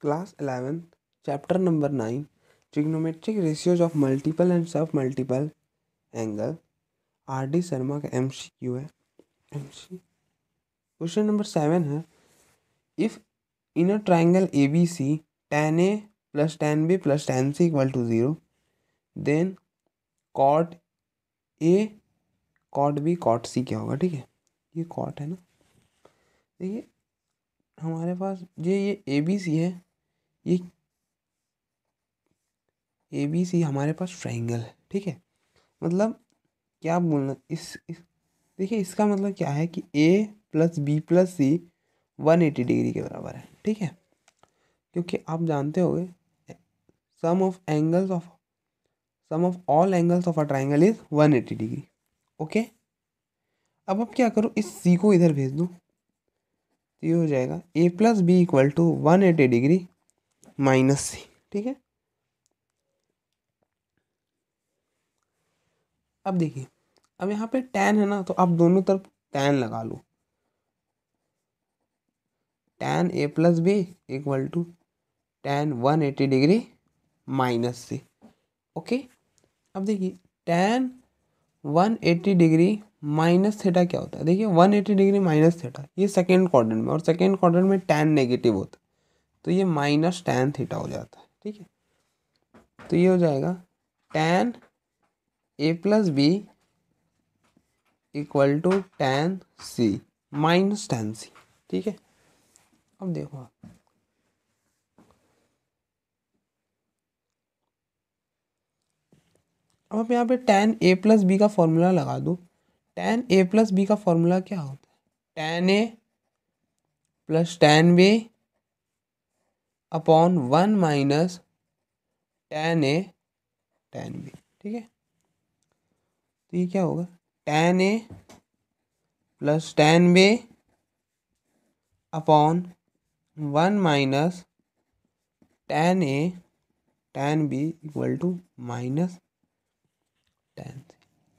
Class eleven chapter number nine trigonometric ratios of multiple and sub multiple angle R D Sharma का M C Q है M C question number seven है if in triangle A B C tan A plus tan B plus tan C equal to zero then cot A cot B cot C क्या होगा ठीक है ये cot है ना देखिए हमारे पास ये ये ए बी सी है ये ए बी सी हमारे पास ट्राइंगल है ठीक है मतलब क्या बोलना इस, इस देखिए इसका मतलब क्या है कि A plus B plus C one eighty degree के बराबर है ठीक है क्योंकि आप जानते हो sum of angles of sum of all angles of a triangle is one eighty degree okay अब आप क्या करो इस सी को इधर भेज दो ये हो जाएगा A plus B equal to one eighty degree minus C ठीक है अब देखिए अब यहाँ पे टैन है ना तो आप दोनों तरफ टैन लगा लो tan A plus B equal to tan one eighty degree minus C okay अब देखिए tan one eighty degree minus theta क्या होता है देखिए one eighty degree minus theta ये सेकेंड क्वार्टर में और सेकेंड क्वार्टर में टैन नेगेटिव होता है तो ये माइनस टेन थीटा हो जाता है ठीक है तो ये हो जाएगा tan A plus B equal to tan C minus tan C ठीक है अब देखो आप अब आप यहाँ पे टेन ए प्लस बी का फॉर्मूला लगा दो टेन ए प्लस बी का फॉर्मूला क्या होता है tan A plus tan B upon one minus tan A tan B ठीक है तो ये क्या होगा tan A plus tan B upon one minus tan A tan B equal to minus tan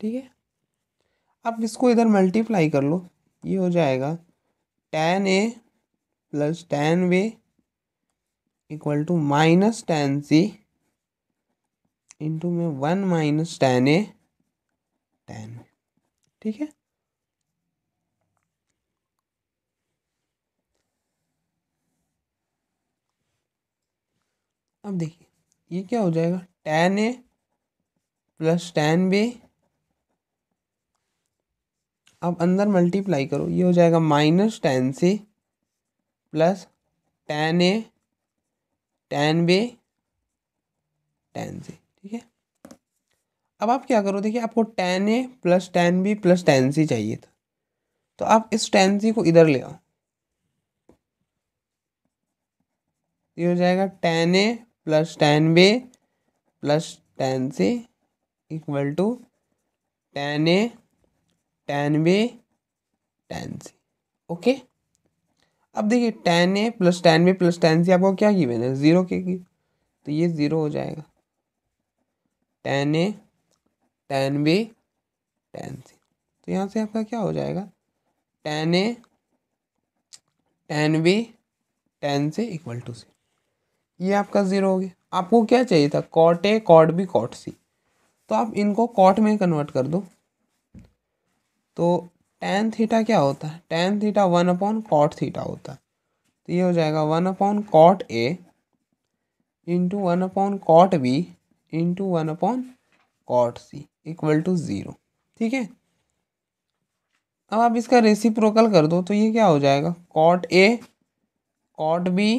ठीक है अब इसको इधर मल्टीप्लाई कर लो ये हो जाएगा tan A plus tan B equal to minus tan C into में one minus tan A tan ठीक है अब देखिए ये क्या हो जाएगा tan A plus tan B अब अंदर मल्टीप्लाई करो ये हो जाएगा minus tan C plus tan A tan B tan C ठीक है अब आप क्या करो देखिए आपको tan A plus tan B plus tan C चाहिए था तो आप इस टेन सी को इधर ले आओ ये हो जाएगा tan A plus tan B plus tan C equal to tan A tan B tan C okay अब देखिए tan A plus tan B plus tan C आपको क्या की है ज़ीरो के की तो ये ज़ीरो हो जाएगा tan A tan B tan C तो यहाँ से आपका क्या हो जाएगा tan A tan B tan C equal to C ये आपका ज़ीरो हो गया आपको क्या चाहिए था cot A cot B cot C तो आप इनको कॉट में कन्वर्ट कर दो तो टेन थीटा क्या होता है ten theta one upon cot theta होता है तो ये हो जाएगा one upon cot A into one upon cot B into one upon cot C equal to zero ठीक है अब आप इसका रेसिप्रोकल कर दो तो ये क्या हो जाएगा cot A cot B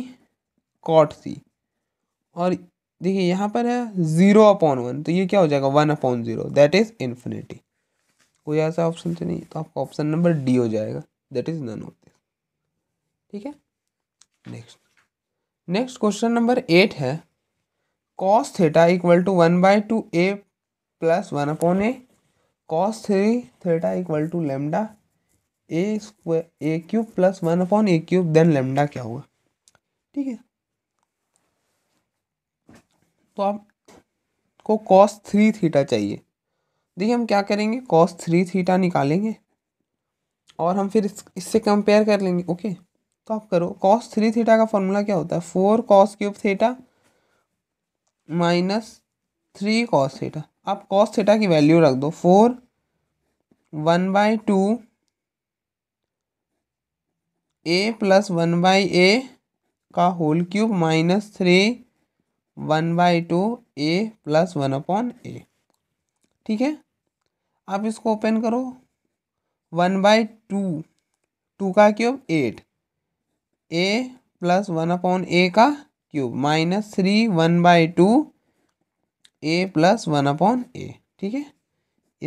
cot C और देखिए यहाँ पर है ज़ीरो अपॉन वन तो ये क्या हो जाएगा one upon zero that is infinity कोई ऐसा ऑप्शन तो नहीं तो आपका ऑप्शन नंबर डी हो जाएगा that is none of this ठीक है next next question number eight है cos theta equal to one by two A plus one upon A cos three theta equal to lambda A square A cube plus one upon A cube then lambda क्या होगा ठीक है तो आपको cos three theta चाहिए देखिए हम क्या करेंगे कॉस थ्री थीटा निकालेंगे और हम फिर इससे कंपेयर कर लेंगे ओके तो आप करो कॉस थ्री थीटा का फॉर्मूला क्या होता है four cos cube theta minus three cos theta आप कॉस थीटा की वैल्यू रख दो four one by two A plus one by A का whole cube minus three one by two A plus one upon A ठीक है आप इसको open करो वन बाई टू टू का cube eight A plus one upon A का cube minus three one by two A plus one upon A ठीक है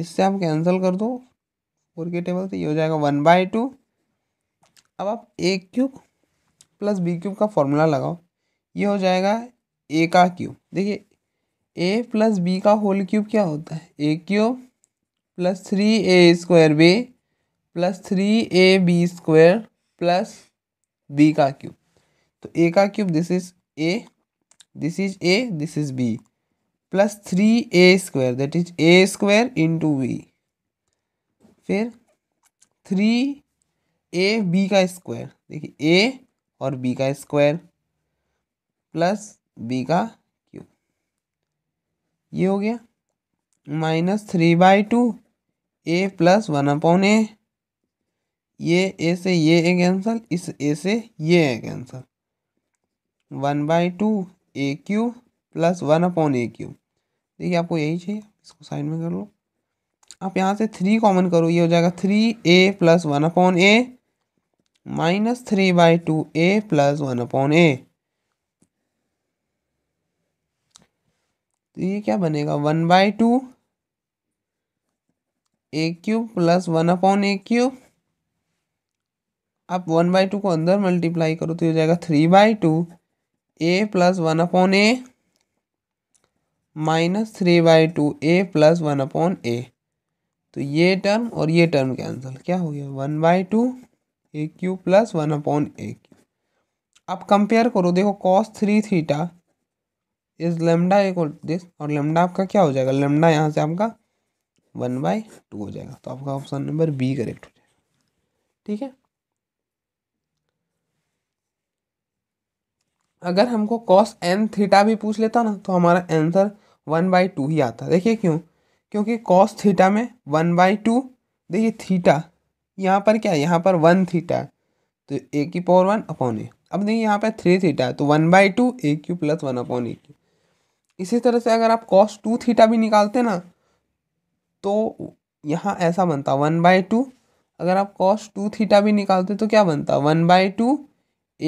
इससे आप कैंसिल कर दो फोर के टेबल से ये हो जाएगा वन बाई टू अब आप A cube plus B cube का फॉर्मूला लगाओ ये हो जाएगा ए का क्यूब देखिए ए प्लस बी का होल क्यूब क्या होता है A cube plus three A square B plus three A B square plus B का क्यूब तो ए का cube this is A this is A this is B plus three A square that is A square into B फिर three A B का square देखिए A और B का square plus B का cube ये हो गया minus three by two A plus one upon A ये ए से ये ए कैंसल इस ए से ये A cancel one by two A cube plus one upon A cube देखिए आपको यही चाहिए इसको साइड में कर लो आप यहाँ से थ्री कॉमन करो ये हो जाएगा three A plus one upon A minus three by two A plus one upon A तो ये क्या बनेगा one by two A cube plus one upon A cube आप वन बाई टू को अंदर मल्टीप्लाई करो तो हो जाएगा three by two A plus one upon A minus three by two A plus one upon A तो ये term और ये टर्म कैंसिल क्या हो गया one by two A cube plus one upon A cube आप कंपेयर करो देखो cos three theta is lambda equal this और लेमडा आपका क्या हो जाएगा लेमडा यहाँ से आपका वन बाय टू हो जाएगा तो आपका ऑप्शन नंबर बी करेक्ट हो जाएगा ठीक है अगर हमको कॉस एन थीटा भी पूछ लेता ना तो हमारा आंसर वन बाई टू ही आता देखिए क्यों क्योंकि कॉस थीटा में वन बाई टू देखिए थीटा यहाँ पर क्या है यहाँ पर वन थीटा तो ए की पावर वन अपॉन ए अब देखिए यहाँ पर थ्री थीटा है तो one by two A cube plus one upon A cube इसी तरह से अगर आप कॉस टू थीटा भी निकालते ना तो यहाँ ऐसा बनता वन बाई टू अगर आप कॉस टू थीटा भी निकालते तो क्या बनता one by two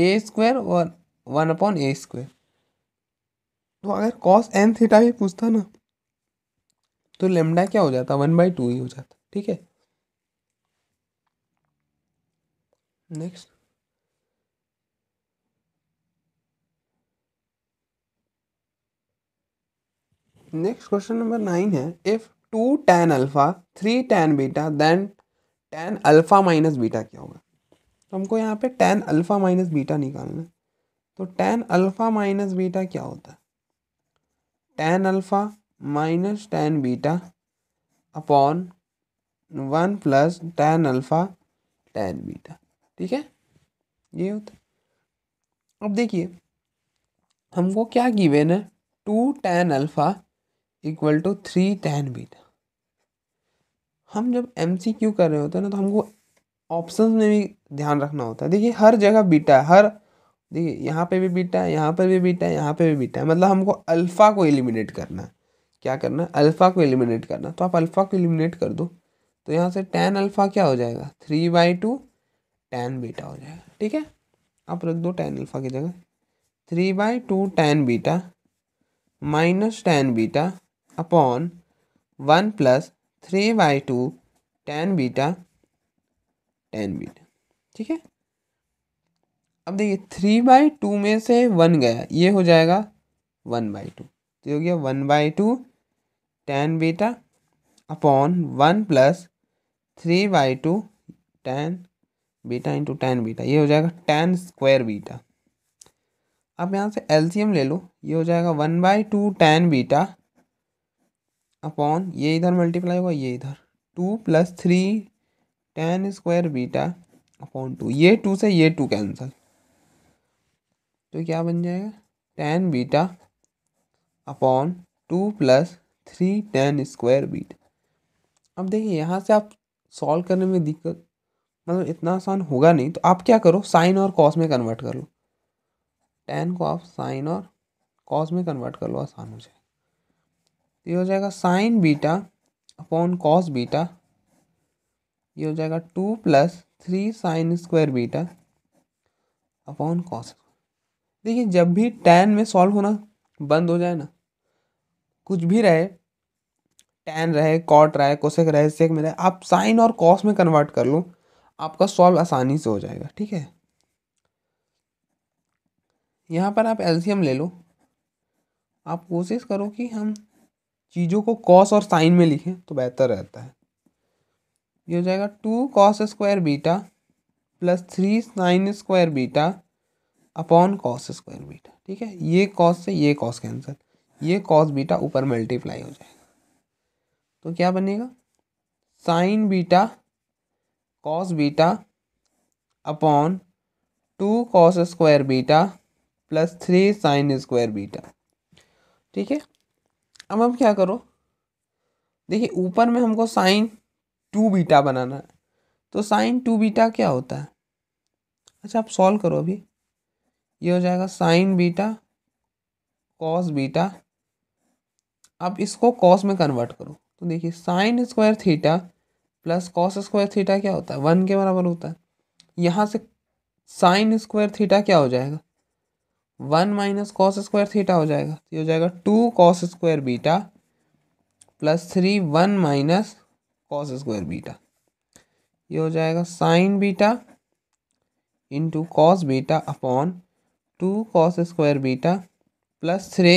A square और वन अपॉन ए स्क्वायर तो अगर कॉस एन थीटा भी पूछता ना तो लेमडा क्या हो जाता वन बाई टू ही हो जाता ठीक है next next question number nine है if two tan alpha three tan beta then tan alpha minus beta क्या होगा तो हमको यहाँ पे टेन अल्फ़ा माइनस बीटा निकालना है तो टेन अल्फ़ा माइनस बीटा क्या होता है tan alpha minus tan beta upon one plus tan alpha tan beta ठीक है ये होता है अब देखिए हमको क्या गिवेन है two tan alpha equal to three tan beta हम जब एम कर रहे होते हैं ना तो हमको ऑप्शन में भी ध्यान रखना होता है देखिए हर जगह बीटा है हर देखिए यहाँ पे भी बीटा है यहाँ पर भी बीटा है यहाँ पे भी बीटा है मतलब हमको अल्फ़ा को एलिमिनेट करना है क्या करना है अल्फ़ा को एलिमिनेट करना तो आप अल्फ़ा को एलिमिनेट कर दो तो यहाँ से टेन अल्फ़ा क्या हो जाएगा three by two tan beta हो जाएगा ठीक है आप रख दो टेन अल्फ़ा की जगह three by two tan beta minus tan beta upon one plus three by two tan beta tan beta ठीक है अब देखिए थ्री बाई टू में से वन गया ये हो जाएगा वन बाई टू तो हो गया one by two tan beta upon one plus three by two tan beta into tan beta ये हो जाएगा टेन स्क्वायर बीटा अब यहाँ से एलसीएम ले लो ये हो जाएगा one by two tan beta upon ये इधर मल्टीप्लाई होगा ये इधर two plus three tan square beta upon two ये टू से ये टू कैंसिल तो क्या बन जाएगा tan beta upon two plus three tan square beta अब देखिए यहाँ से आप सॉल्व करने में दिक्कत मतलब इतना आसान होगा नहीं तो आप क्या करो साइन और कॉस में कन्वर्ट कर लो टेन को आप साइन और कॉस में कन्वर्ट कर लो आसान हो जाए तो ये हो जाएगा sine beta upon cos beta ये हो जाएगा two plus three sine square beta upon cos देखिए जब भी टेन में सॉल्व होना बंद हो जाए ना कुछ भी रहे टेन रहे कॉट रहे कोसेक रहे सेक में रहे आप साइन और कॉस में कन्वर्ट कर लो आपका सॉल्व आसानी से हो जाएगा ठीक है यहाँ पर आप एल्सियम ले लो आप कोशिश करो कि हम चीज़ों को कॉस और साइन में लिखें तो बेहतर रहता है ये हो जाएगा two cos square beta plus three sine square beta upon cos square beta ठीक है ये कॉस से ये कॉस कैंसिल ये कॉस बीटा ऊपर मल्टीप्लाई हो जाएगा तो क्या बनेगा sine beta cos beta upon two cos square beta plus three sine square beta ठीक है अब हम क्या करो देखिए ऊपर में हमको साइन टू बीटा बनाना है तो साइन टू बीटा क्या होता है अच्छा आप सॉल्व करो अभी ये हो जाएगा साइन बीटा कॉस बीटा आप इसको कॉस में कन्वर्ट करो तो देखिए sine square theta plus cos square theta क्या होता है वन के बराबर होता है यहाँ से साइन स्क्वायर थीटा क्या हो जाएगा one minus cos square theta हो जाएगा ये हो जाएगा two cos square beta plus three one minus cos square beta ये हो जाएगा sine beta into cos beta upon two cos square beta plus three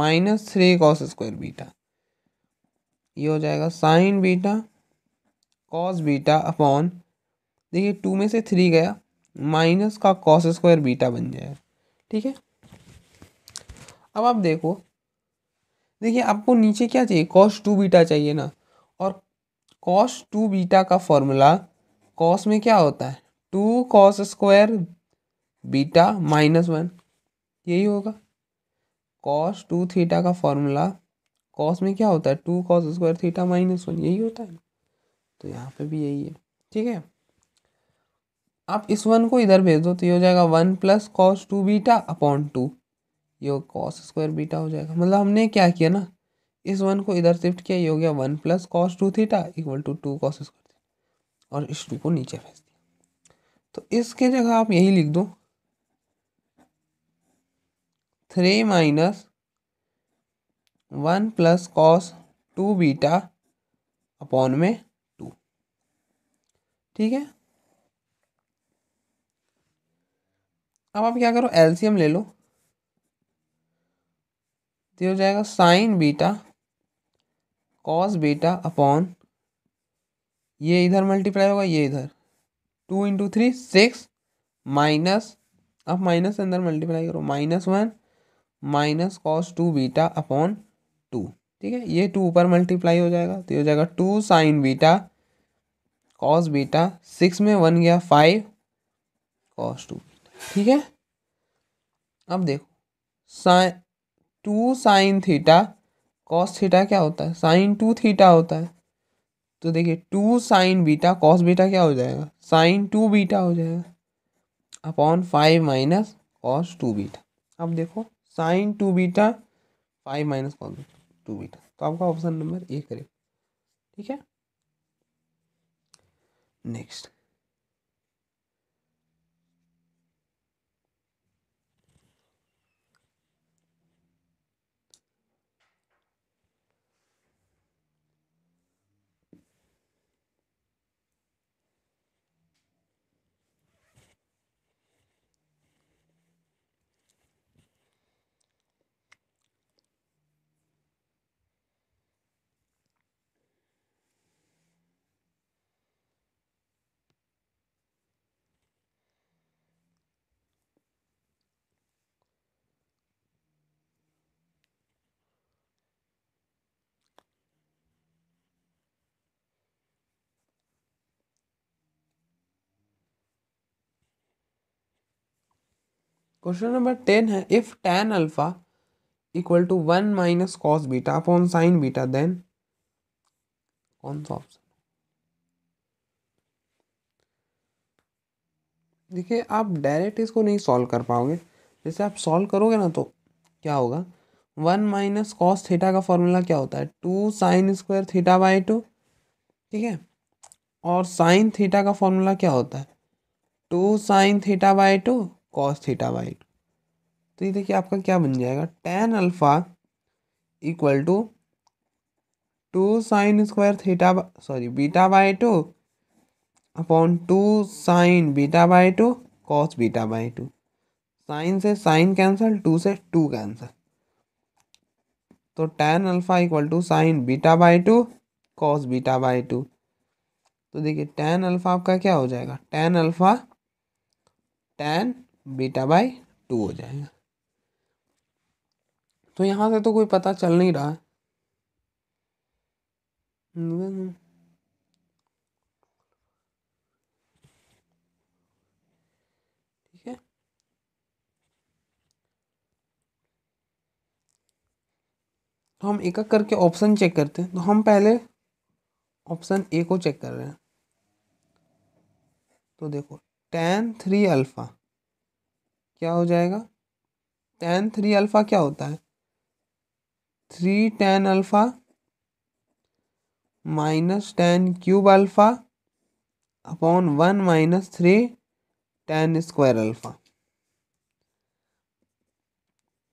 minus three cos square beta ये हो जाएगा sine beta cos beta upon देखिए two में से three गया माइनस का कॉस स्क्वायर बीटा बन जाएगा ठीक है अब आप देखो देखिए आपको नीचे क्या चाहिए कॉस टू बीटा चाहिए ना और कॉस टू बीटा का फॉर्मूला कॉस में क्या होता है two cos square beta minus one यही होगा कॉस टू थीटा का फॉर्मूला कॉस में क्या होता है two cos square theta minus one यही होता है तो यहाँ पे भी यही है ठीक है आप इस वन को इधर भेज दो तो ये हो जाएगा one plus cos two beta upon two ये कॉस स्क्वायर बीटा हो जाएगा मतलब हमने क्या किया ना इस वन को इधर शिफ्ट किया ये हो गया one plus cos two theta equal to two cos square और इस टू को नीचे भेज दिया तो इसके जगह आप यही लिख दो three minus one plus cos two beta upon में टू ठीक है अब आप क्या करो एल्सियम ले लो तो ये हो जाएगा sine beta cos beta upon ये इधर मल्टीप्लाई होगा ये इधर two into three six minus अब माइनस अंदर मल्टीप्लाई करो minus one minus cos two beta upon two ठीक है ये टू ऊपर मल्टीप्लाई हो जाएगा तो ये हो जाएगा two sine beta cos beta six में वन गया फाइव कॉस टू ठीक है अब देखो sine two sine theta cos theta क्या होता है साइन टू थीटा होता है तो देखिए two sine beta cos beta क्या हो जाएगा साइन टू बीटा हो जाएगा upon five minus cos two beta अब देखो sine two beta five minus cos beta two beta तो आपका ऑप्शन नंबर ए करेक्ट ठीक है नेक्स्ट क्वेश्चन नंबर टेन है if tan alpha equal to one minus cos beta upon sine beta then कौन सा option देखिए आप direct इसको नहीं सॉल्व कर पाओगे जैसे आप सॉल्व करोगे ना तो क्या होगा वन माइनस कॉस थीटा का फॉर्मूला क्या होता है two sine square theta by two ठीक है और साइन थीटा का फॉर्मूला क्या होता है two sine theta by two cos theta by तो ये देखिए आपका क्या बन जाएगा tan alpha equal to two sine square theta sorry beta by two upon two sine beta by two cos beta by two sine से sine cancel two से two cancel तो tan alpha equal to sine beta by two cos beta by two तो देखिए tan alpha आपका क्या हो जाएगा tan alpha tan beta by two हो जाएगा तो यहाँ से तो कोई पता चल नहीं रहा है ठीक है तो हम एक एक करके ऑप्शन चेक करते हैं तो हम पहले ऑप्शन ए को चेक कर रहे हैं तो देखो टेन थ्री अल्फ़ा क्या हो जाएगा टेन थ्री अल्फ़ा क्या होता है three tan alpha minus tan cube alpha upon one minus three tan square alpha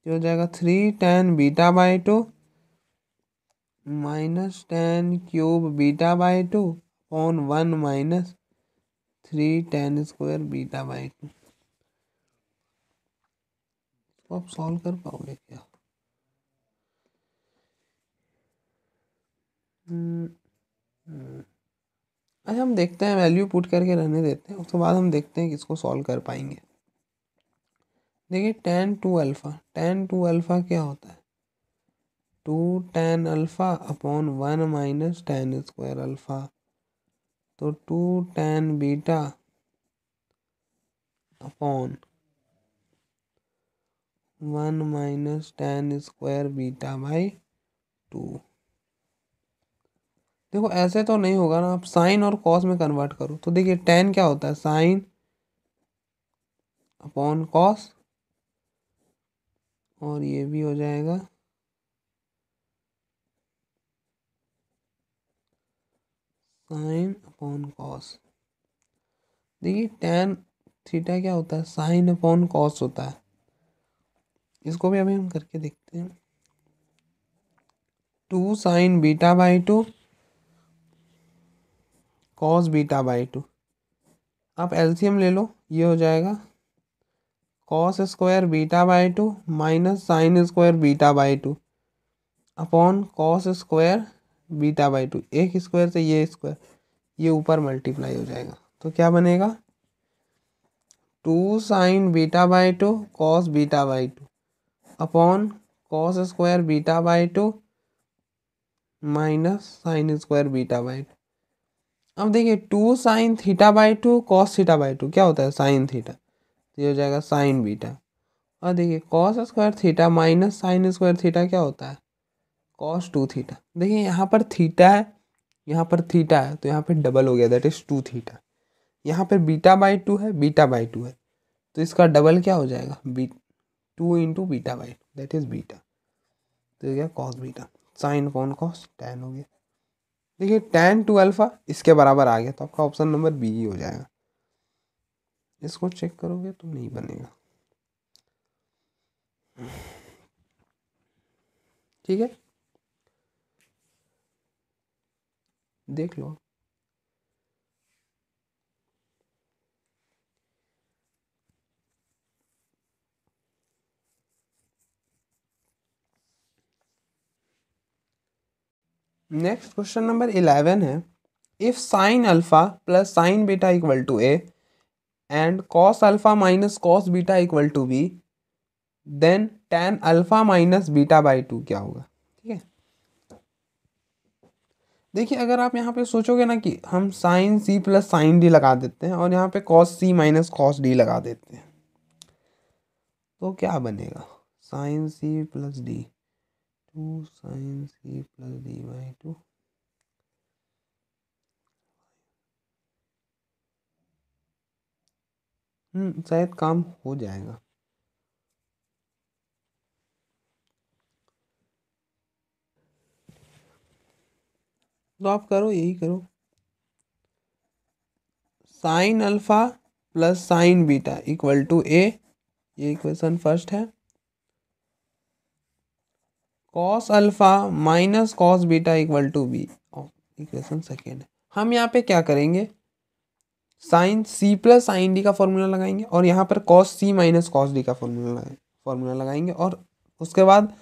क्या हो जाएगा three tan beta by two minus tan cube beta by two upon one minus three tan square beta by two आप solve कर पाओगे क्या हम्म। अच्छा हम देखते हैं वैल्यू पुट करके रहने देते हैं उसके बाद हम देखते हैं कि इसको सॉल्व कर पाएंगे देखिए tan two alpha tan two alpha क्या होता है two tan alpha upon one minus tan square alpha तो two tan beta upon one minus tan square beta by two देखो ऐसे तो नहीं होगा ना आप साइन और कॉस में कन्वर्ट करो तो देखिए टेन क्या होता है साइन अपॉन कॉस और ये भी हो जाएगा साइन अपॉन कॉस देखिए टेन थीटा क्या होता है साइन अपॉन कॉस होता है इसको भी अभी हम करके देखते हैं two sine beta by two cos beta by two आप एलसीएम ले लो ये हो जाएगा cos square beta by two minus sine square beta by two upon cos square beta by two एक स्क्वायर से ये स्क्वायर ये ऊपर मल्टीप्लाई हो जाएगा तो क्या बनेगा two sine beta by two cos beta by two upon cos square beta by two minus sine square beta by two अब देखिए two sine theta by two cos theta by two क्या होता है साइन थीटा तो ये हो जाएगा sine beta और देखिए cos square theta minus sine square theta क्या होता है कॉस टू थीटा देखिए यहाँ पर थीटा है यहाँ पर थीटा है तो यहाँ पर डबल हो गया दैट इज़ टू थीटा यहाँ पर बीटा बाई टू है बीटा बाई टू है तो इसका डबल क्या हो जाएगा B two into beta by that is beta तो ये गया कॉस बीटा साइन कौन कॉस टेन हो गया देखिए टेन टू अल्फा इसके बराबर आ गया तो आपका ऑप्शन नंबर बी ही हो जाएगा इसको चेक करोगे तो नहीं बनेगा ठीक है देख लो नेक्स्ट क्वेश्चन नंबर इलेवन है if sine alpha plus sine beta equal to A and cos alpha minus cos beta equal to B then tan alpha minus beta by two क्या होगा ठीक है देखिए अगर आप यहाँ पे सोचोगे ना कि हम sine C plus sine D लगा देते हैं और यहाँ पे cos C minus cos D लगा देते हैं तो क्या बनेगा sine C plus D two sine C plus D by two hmm, शायद काम हो जाएगा तो आप करो यही करो sine alpha plus sine beta equal to A ये इक्वेशन फर्स्ट है cos alpha minus cos beta equal to B equation second हम यहाँ पे क्या करेंगे sine C plus sine D का फॉर्मूला लगाएंगे और यहाँ पर cos C minus cos D का फॉर्मूला लगाए फॉर्मूला लगाएंगे और उसके बाद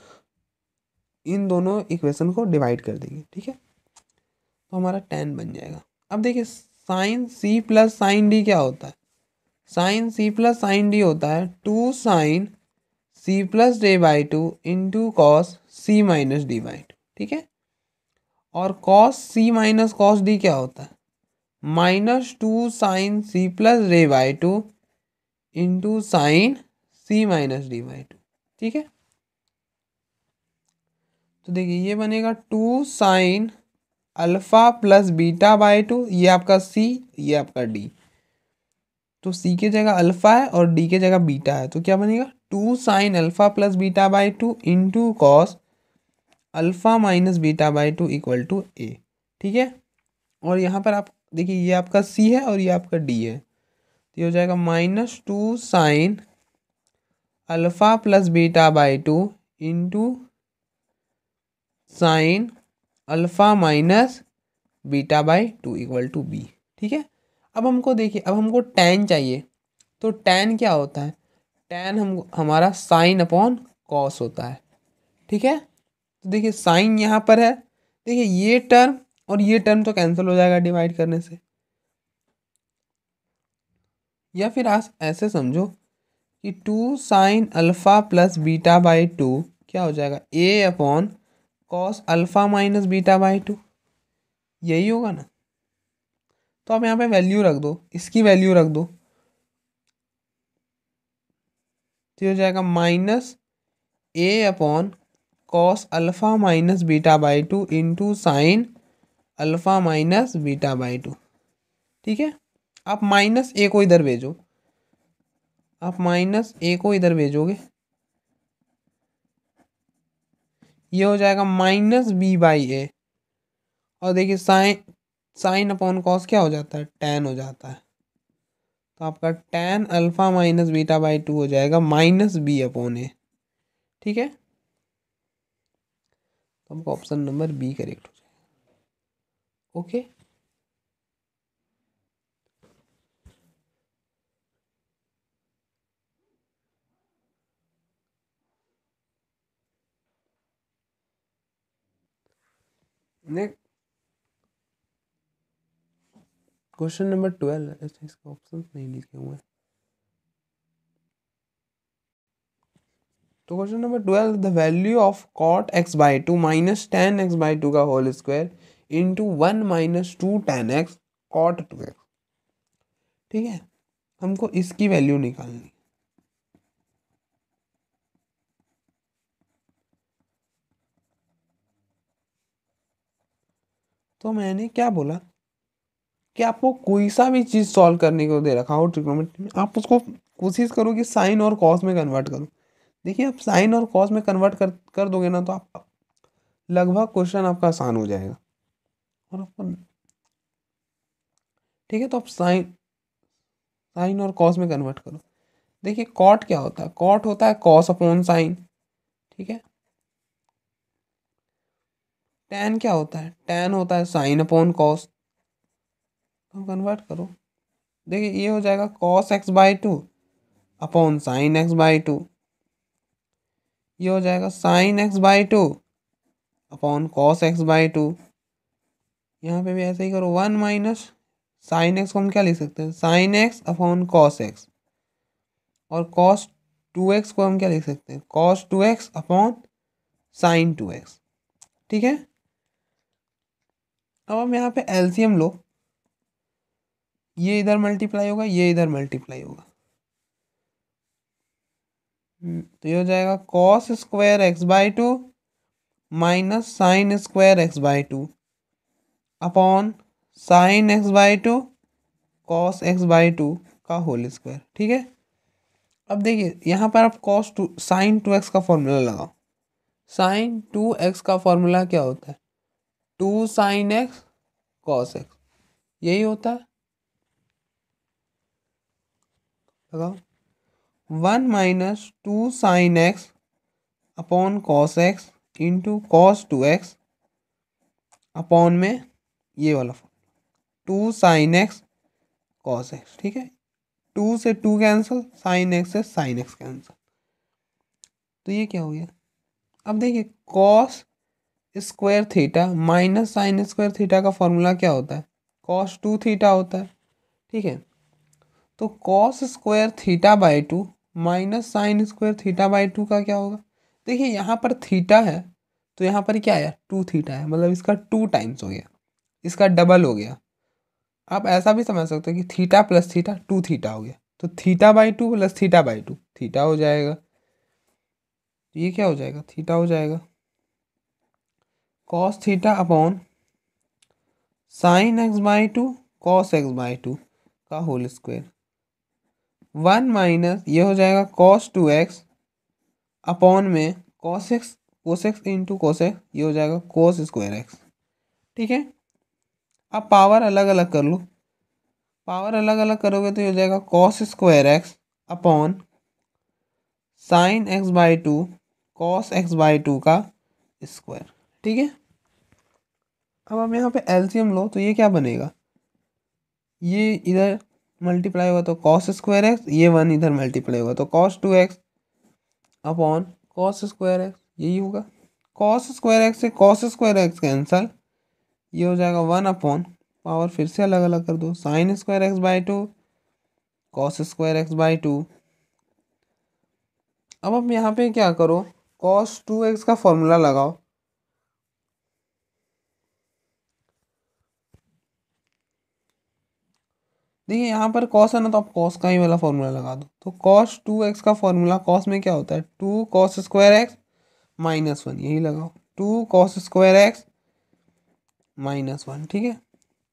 इन दोनों इक्वेशन को डिवाइड कर देंगे ठीक है तो हमारा टेन बन जाएगा अब देखिए sine C plus sine D क्या होता है sine C plus sine D होता है two sine C plus D by two into cos C minus D by two ठीक है और cos C minus cos D क्या होता है minus two sine C plus D by two into sine C minus D by two ठीक है तो देखिए ये बनेगा two sine alpha plus beta by two ये आपका सी ये आपका डी तो सी के जगह अल्फा है और डी के जगह बीटा है तो क्या बनेगा two sine alpha plus beta by two into cos alpha minus beta by two equal to A ठीक है और यहाँ पर आप देखिए ये आपका सी है और ये आपका डी है तो ये हो जाएगा minus two sine alpha plus beta by two into sine alpha minus beta by two equal to B ठीक है अब हमको देखिए अब हमको टेन चाहिए तो टेन क्या होता है टेन हम हमारा साइन अपॉन कॉस होता है ठीक है तो देखिए साइन यहाँ पर है देखिए ये टर्म और ये टर्म तो कैंसिल हो जाएगा डिवाइड करने से या फिर आप ऐसे समझो कि two sine alpha plus beta by two क्या हो जाएगा A upon cos alpha minus beta by two यही होगा ना तो आप यहाँ पे वैल्यू रख दो इसकी वैल्यू रख दो तो हो जाएगा minus A upon cos alpha minus beta by two into sine alpha minus beta by two ठीक है आप माइनस ए को इधर भेजो आप माइनस ए को इधर भेजोगे ये हो जाएगा माइनस बी बाई ए और देखिए साइन साइन अपॉन कॉस क्या हो जाता है टेन हो जाता है तो आपका tan alpha minus beta by two हो जाएगा माइनस बी अपोन ए ठीक है तो आपका ऑप्शन नंबर बी करेक्ट हो जाएगा okay next question number twelve है अच्छा ऑप्शन नहीं लिखे हुए हैं तो question number twelve the value of cot X by two minus tan X by two का whole square into one minus two tan X cot two X ठीक है हमको इसकी वैल्यू निकालनी तो मैंने क्या बोला कि आपको कोई सा भी चीज़ सॉल्व करने को दे रखा हो ट्रिग्नोमेट्री में आप उसको कोशिश करो कि साइन और कॉस में कन्वर्ट करो देखिए आप साइन और कॉस में कन्वर्ट कर कर दोगे ना तो आप लगभग क्वेश्चन आपका आसान हो जाएगा और आपको ठीक है तो आप साइन साइन और कॉस में कन्वर्ट करो देखिए कॉट क्या होता है कॉट होता है कॉस अपॉन साइन ठीक है टेन क्या होता है टेन होता है साइन अपॉन कॉस तो कन्वर्ट करो देखिए ये हो जाएगा cos X by two upon sine X by two ये हो जाएगा sine X by two upon cos X by two यहाँ पे भी ऐसे ही करो वन माइनस साइन एक्स को हम क्या लिख सकते हैं sine X upon cos X और कॉस टू एक्स को हम क्या लिख सकते हैं cos two X upon sine two X ठीक है अब हम यहाँ पे एलसीएम लो ये इधर मल्टीप्लाई होगा ये इधर मल्टीप्लाई होगा हम्म, तो ये हो जाएगा cos square X by two minus sine square X by two upon sine X by two cos X by two का होल स्क्वायर ठीक है अब देखिए यहाँ पर आप cos two sine two X का फॉर्मूला लगाओ साइन टू एक्स का फॉर्मूला क्या होता है two sine X cos X यही होता है लगाओ one minus two sine X upon cos X into cos two X upon में ये वाला two sine X cos X ठीक है टू से टू कैंसिल साइन एक्स से साइन एक्स कैंसिल तो ये क्या हो गया अब देखिए cos square theta minus sine square theta का फॉर्मूला क्या होता है कॉस टू थीटा होता है ठीक है तो cos square theta by two minus sine square theta by two का क्या होगा देखिए यहाँ पर थीटा है तो यहाँ पर क्या आया टू थीटा है मतलब इसका टू टाइम्स हो गया इसका डबल हो गया आप ऐसा भी समझ सकते हो कि theta plus theta two theta हो गया तो theta by two plus theta by two theta हो जाएगा तो ये क्या हो जाएगा थीटा हो जाएगा cos theta upon sine X by two cos X by two का होल स्क्वायर वन माइनस ये हो जाएगा कॉस टू एक्स अपॉन में cos X cos X into cos X ये हो जाएगा कोस स्क्वायर एक्स ठीक है अब पावर अलग अलग कर लो पावर अलग अलग करोगे तो ये हो जाएगा cos square X upon sine X by two cos X by two का स्क्वायर ठीक है अब हम यहाँ पे एलसीएम लो तो ये क्या बनेगा ये इधर मल्टीप्लाई हुआ तो कॉस स्क्वायर एक्स ये वन इधर मल्टीप्लाई हुआ तो cos two X upon cos square X यही होगा कॉस स्क्वायर एक्स से कॉस स्क्वायर एक्स कैंसल ये हो जाएगा वन अपॉन पावर फिर से अलग अलग कर दो sine square X by two cos square X by two अब आप यहाँ पे क्या करो कॉस टू एक्स का फॉर्मूला लगाओ देखिए यहाँ पर कॉस है ना तो आप कॉस का ही वाला फॉर्मूला लगा दो तो कॉस टू एक्स का फॉर्मूला कॉस में क्या होता है two cos square X minus one यही लगाओ two cos square X minus one ठीक है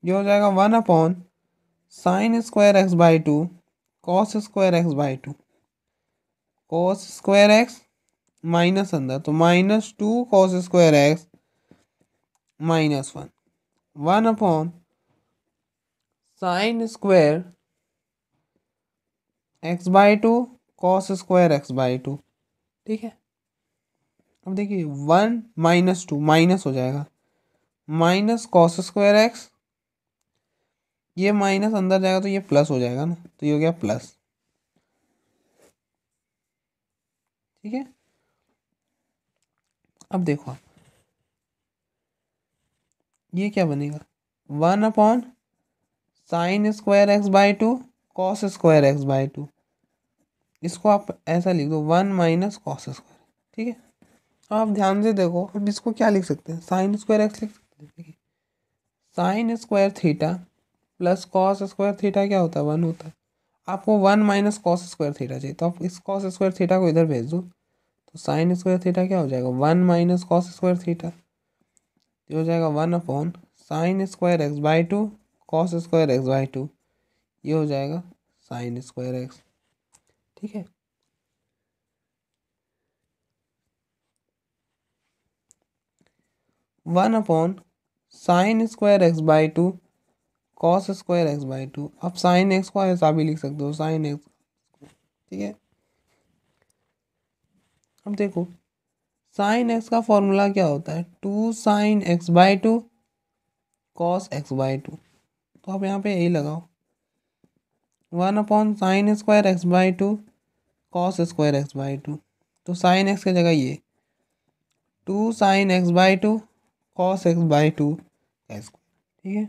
ये हो जाएगा one upon sine square X by two cos square X by two cos square X minus अंदर तो minus two cos square X minus one one upon sine square X by two cos square X by to ठीक है अब देखिए one minus to minus हो जाएगा minus cos square X ये minus अंदर जाएगा तो ये प्लस हो जाएगा ना तो ये हो गया प्लस ठीक है अब देखो आप ये क्या बनेगा one upon sine square X by two cos square X by two इसको आप ऐसा लिख दो वन माइनस कॉस स्क्वायर ठीक है आप ध्यान से देखो अब इसको क्या लिख सकते हैं साइन स्क्वायर एक्स लिख सकते हैं ठीक है sine square theta plus cos square theta क्या होता है वन होता है आपको one minus cos square theta चाहिए तो आप इस कॉस स्क्वायर थीटा को इधर भेज दो तो साइन स्क्वायर थीटा क्या हो जाएगा one minus cos square theta ये हो जाएगा one upon sine square X by two cos square X by two ये हो जाएगा साइन स्क्वायर एक्स ठीक है one upon sine square X by two cos square X by two आप sine X को ऐसा भी लिख सकते हो साइन एक्स ठीक है अब देखो साइन एक्स का फॉर्मूला क्या होता है two sine X by two cos X by two तो आप यहाँ पे यही लगाओ one upon sine square X by two cos square X by two तो साइन एक्स की जगह ये two sine X by two cos X by two का स्क्वायर ठीक है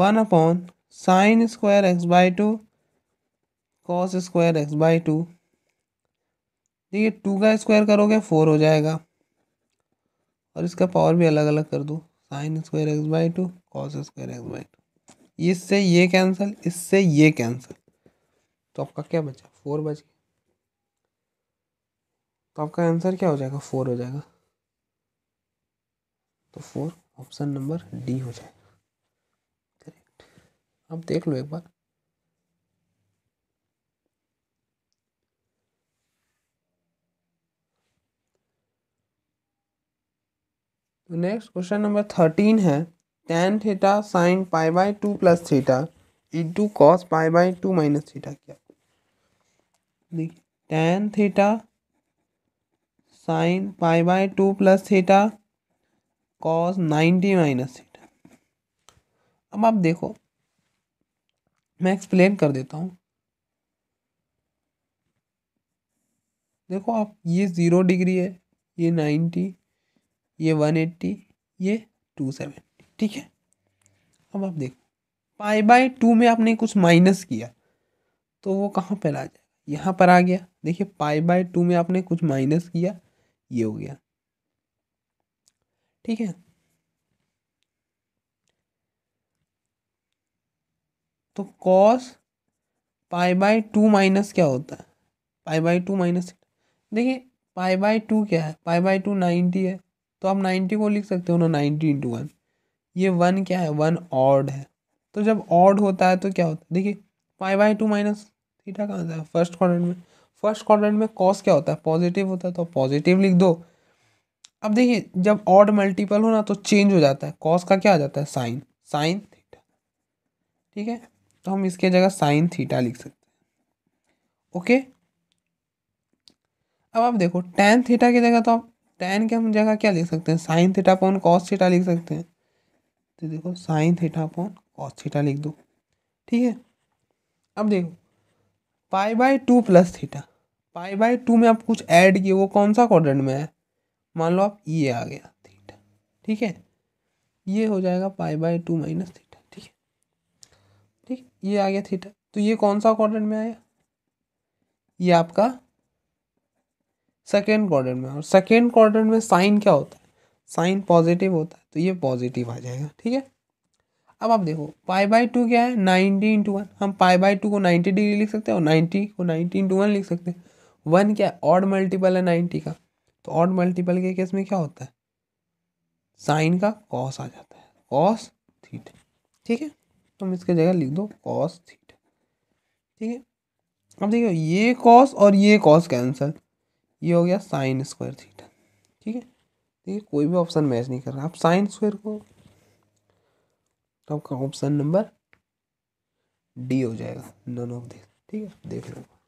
one upon sine square X by two cos square X by two देखिए two का square करोगे फोर हो जाएगा और इसका पावर भी अलग अलग कर दो sine square X by two cos square X by two इससे ये कैंसिल इससे ये कैंसिल तो आपका क्या बचा फोर बच गया तो आपका आंसर क्या हो जाएगा फोर हो जाएगा तो फोर ऑप्शन नंबर डी हो जाएगा करेक्ट अब देख लो एक बार नेक्स्ट क्वेश्चन नंबर थर्टीन है ten theta sine pi by two plus theta into cos pi by two minus theta क्या देखिए ten theta sine pi by two plus theta cos ninety minus theta अब आप देखो मैं explain कर देता हूँ देखो आप ये ज़ीरो डिग्री है ये नाइन्टी ये वन एट्टी ये टू सेवेंटी ठीक है अब आप देखो पाई बाय टू में आपने कुछ माइनस किया तो वो कहाँ पर आ जाएगा यहाँ पर आ गया देखिए पाई बाय टू में आपने कुछ माइनस किया ये हो गया ठीक है तो cos pi by two minus क्या होता है पाई बाय टू माइनस देखिए पाई बाय टू क्या है पाई बाय टू नाइन्टी है तो आप नाइन्टी को लिख सकते हो ना नाइन्टी इंटू वन ये वन क्या है वन ऑड है तो जब ऑड होता है तो क्या होता है देखिए five by two minus theta कहाँ से फर्स्ट क्वाड्रेंट में फर्स्ट क्वाड्रेंट में कॉस क्या होता है पॉजिटिव होता है तो पॉजिटिव लिख दो अब देखिए जब ऑड मल्टीपल हो ना तो चेंज हो जाता है कॉस का क्या आ जाता है साइन साइन थीटा ठीक है तो हम इसके जगह साइन थीटा लिख सकते हैं ओके अब आप देखो टेन थीटा की जगह तो आप टेन के हम जगह क्या लिख सकते हैं sine theta upon cos theta लिख सकते हैं तो देखो sine theta upon cos theta लिख दो ठीक है अब देखो pi by two plus theta pi by two में आप कुछ ऐड किए वो कौन सा क्वाड्रेंट में है मान लो आप ये आ गया थीटा ठीक है ये हो जाएगा pi by two minus theta ठीक है ठीक ये आ गया थीटा तो ये कौन सा क्वाड्रेंट में आया ये आपका सेकेंड क्वार्टर में और सेकेंड क्वाड्रेंट में साइन क्या होता है साइन पॉजिटिव होता है तो ये पॉजिटिव आ जाएगा ठीक है अब आप देखो पाई बाई टू क्या है नाइन्टी इंटू वन हम पाई बाई टू को नाइन्टी डिग्री लिख सकते हैं और नाइन्टी को नाइन्टी इंटू वन लिख सकते हैं वन क्या है ऑड मल्टीपल है नाइन्टी का तो ऑड मल्टीपल के केस में क्या होता है साइन का कॉस आ जाता है कॉस थीटा ठीक है तुम तो इसके जगह लिख दो कॉस थीटा ठीक है अब देखिए ये कॉस और ये कॉस कैंसल ये हो गया साइन स्क्वायर थीटा ठीक है देखिए कोई भी ऑप्शन मैच नहीं कर रहा आप साइन स्क्वायर को तो आपका ऑप्शन नंबर डी हो जाएगा दोनों ऑफ दिस ठीक है देख लो